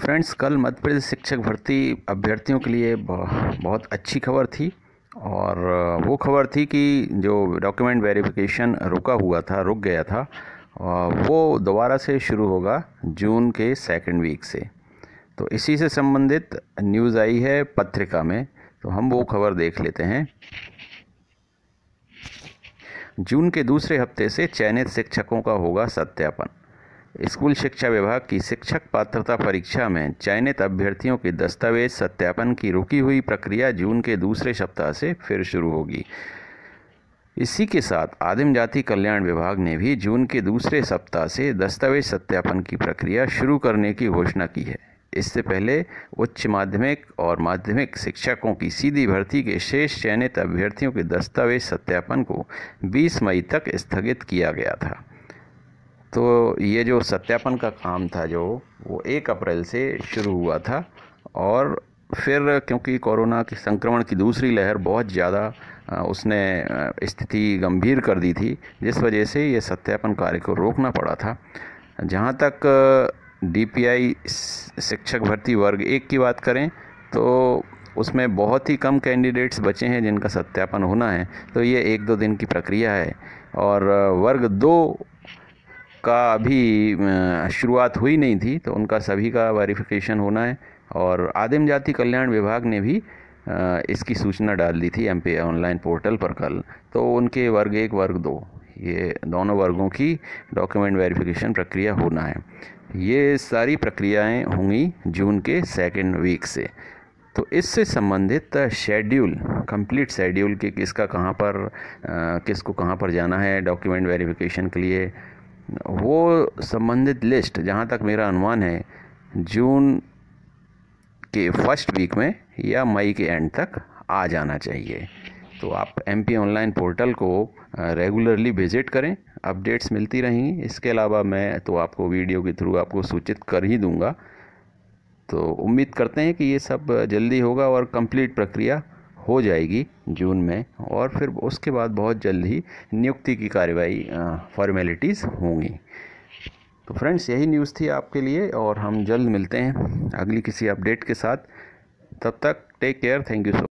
friends कल मध्य प्रदेश शिक्षक भर्ती अभ्यर्थियों के लिए बहुत अच्छी खबर थी और वो खबर थी कि जो डॉक्यूमेंट वेरिफिकेशन रुका हुआ था रुक गया था वो दोबारा से शुरू होगा जून के सेकंड वीक से तो इसी से संबंधित न्यूज़ आई है पत्रिका में तो हम वो खबर देख लेते हैं जून के दूसरे हफ्ते से चयनित शिक्षकों का होगा सत्यापन स्कूल शिक्षा विभाग की शिक्षक पात्रता परीक्षा में चयनित अभ्यर्थियों के दस्तावेज सत्यापन की रुकी हुई प्रक्रिया जून के दूसरे सप्ताह से फिर शुरू होगी इसी के साथ आदिम जाति कल्याण विभाग ने भी जून के दूसरे सप्ताह से दस्तावेज सत्यापन की प्रक्रिया शुरू करने की घोषणा की है इससे पहले उच्च माध्यमिक और माध्यमिक शिक्षकों की सीधी भर्ती के शेष चयनित अभ्यर्थियों के दस्तावेज सत्यापन को 20 मई तक स्थगित किया गया था तो ये जो सत्यापन का काम था जो वो एक अप्रैल से शुरू हुआ था और फिर क्योंकि कोरोना के संक्रमण की दूसरी लहर बहुत ज़्यादा उसने स्थिति गंभीर कर दी थी जिस वजह से ये सत्यापन कार्य को रोकना पड़ा था जहाँ तक डीपीआई शिक्षक भर्ती वर्ग एक की बात करें तो उसमें बहुत ही कम कैंडिडेट्स बचे हैं जिनका सत्यापन होना है तो ये एक दो दिन की प्रक्रिया है और वर्ग दो का अभी शुरुआत हुई नहीं थी तो उनका सभी का वेरिफिकेशन होना है और आदिम जाति कल्याण विभाग ने भी इसकी सूचना डाल दी थी एम ऑनलाइन पोर्टल पर कल तो उनके वर्ग एक वर्ग दो ये दोनों वर्गों की डॉक्यूमेंट वेरिफिकेशन प्रक्रिया होना है ये सारी प्रक्रियाएं होंगी जून के सेकेंड वीक से तो इससे संबंधित शेड्यूल कंप्लीट शेड्यूल कि किसका कहाँ पर किसको कहाँ पर जाना है डॉक्यूमेंट वेरिफिकेशन के लिए वो संबंधित लिस्ट जहाँ तक मेरा अनुमान है जून के फर्स्ट वीक में या मई के एंड तक आ जाना चाहिए तो आप एम पी ऑनलाइन पोर्टल को रेगुलरली विज़िट करें अपडेट्स मिलती रहेंगी इसके अलावा मैं तो आपको वीडियो के थ्रू आपको सूचित कर ही दूंगा तो उम्मीद करते हैं कि ये सब जल्दी होगा और कंप्लीट प्रक्रिया हो जाएगी जून में और फिर उसके बाद बहुत जल्द ही नियुक्ति की कार्रवाई फॉर्मेलिटीज़ होंगी तो फ्रेंड्स यही न्यूज़ थी आपके लिए और हम जल्द मिलते हैं अगली किसी अपडेट के साथ तब तक take care thank you so